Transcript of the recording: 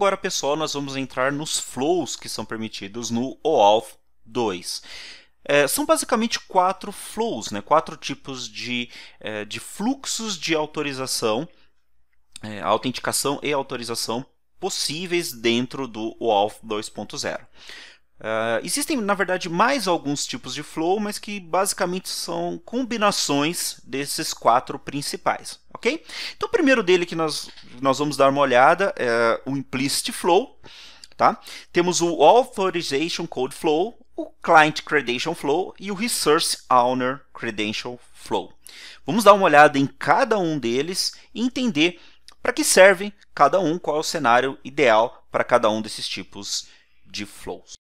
Agora, pessoal, nós vamos entrar nos flows que são permitidos no OAuth 2. É, são basicamente quatro flows, né? quatro tipos de, é, de fluxos de autorização, é, autenticação e autorização possíveis dentro do OAuth 2.0. Uh, existem, na verdade, mais alguns tipos de flow, mas que basicamente são combinações desses quatro principais, ok? Então, o primeiro dele que nós, nós vamos dar uma olhada é o Implicit Flow, tá? Temos o Authorization Code Flow, o Client Credential Flow e o Resource Owner Credential Flow. Vamos dar uma olhada em cada um deles e entender para que servem cada um, qual é o cenário ideal para cada um desses tipos de flows.